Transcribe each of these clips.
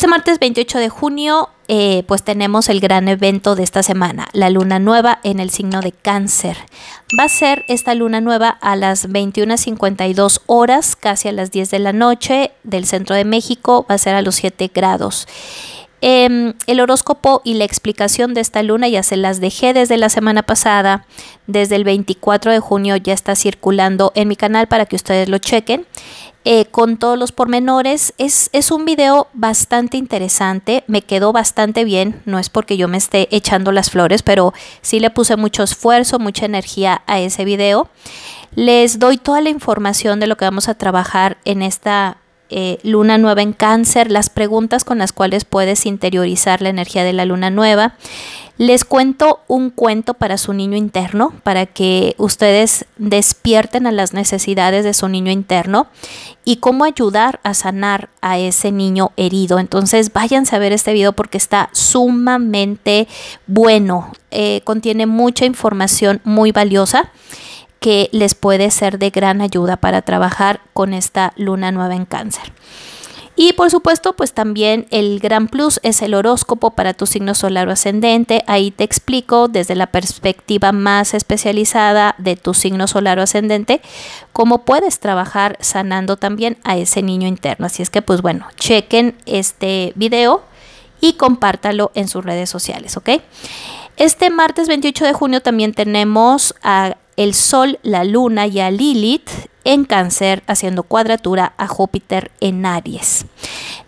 Este martes 28 de junio, eh, pues tenemos el gran evento de esta semana, la luna nueva en el signo de cáncer. Va a ser esta luna nueva a las 21.52 horas, casi a las 10 de la noche del centro de México, va a ser a los 7 grados. Em, el horóscopo y la explicación de esta luna ya se las dejé desde la semana pasada, desde el 24 de junio ya está circulando en mi canal para que ustedes lo chequen. Eh, con todos los pormenores. Es, un video bastante interesante, me quedó bastante bien, no es porque yo me esté echando las flores, pero sí le puse mucho esfuerzo, mucha energía a ese video. Les doy toda la información de lo que vamos a trabajar en esta eh, luna nueva en cáncer, las preguntas con las cuales puedes interiorizar la energía de la luna nueva, les cuento un cuento para su niño interno, para que ustedes despierten a las necesidades de su niño interno y cómo ayudar a sanar a ese niño herido. Entonces váyanse a ver este video porque está sumamente bueno. Eh, contiene mucha información muy valiosa que les puede ser de gran ayuda para trabajar con esta luna nueva en cáncer. Y por supuesto, pues también el gran plus es el horóscopo para tu signo solar o ascendente. Ahí te explico desde la perspectiva más especializada de tu signo solar o ascendente cómo puedes trabajar sanando también a ese niño interno. Así es que pues bueno, chequen este video y compártalo en sus redes sociales, ¿ok? Este martes 28 de junio también tenemos a el Sol, la Luna y a Lilith en cáncer, haciendo cuadratura a Júpiter en Aries.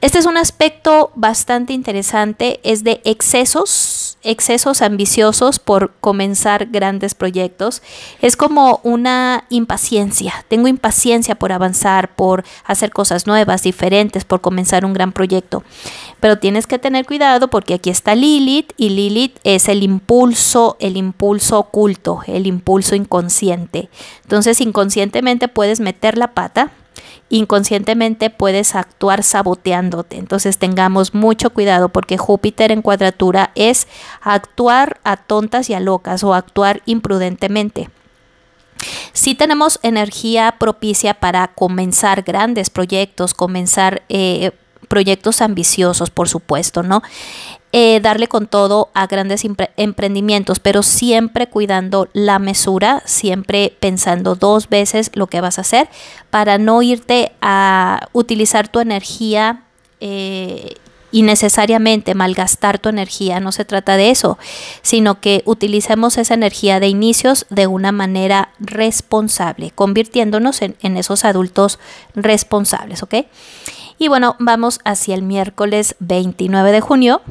Este es un aspecto bastante interesante, es de excesos excesos ambiciosos por comenzar grandes proyectos. Es como una impaciencia. Tengo impaciencia por avanzar, por hacer cosas nuevas, diferentes, por comenzar un gran proyecto. Pero tienes que tener cuidado porque aquí está Lilith y Lilith es el impulso, el impulso oculto, el impulso inconsciente. Entonces inconscientemente puedes meter la pata inconscientemente puedes actuar saboteándote. Entonces tengamos mucho cuidado porque Júpiter en cuadratura es actuar a tontas y a locas o actuar imprudentemente. Si tenemos energía propicia para comenzar grandes proyectos, comenzar eh, proyectos ambiciosos, por supuesto, ¿no? Eh, darle con todo a grandes emprendimientos, pero siempre cuidando la mesura, siempre pensando dos veces lo que vas a hacer para no irte a utilizar tu energía y eh, innecesariamente, malgastar tu energía. No se trata de eso, sino que utilicemos esa energía de inicios de una manera responsable, convirtiéndonos en, en esos adultos responsables, ¿ok? Y bueno, vamos hacia el miércoles 29 de junio,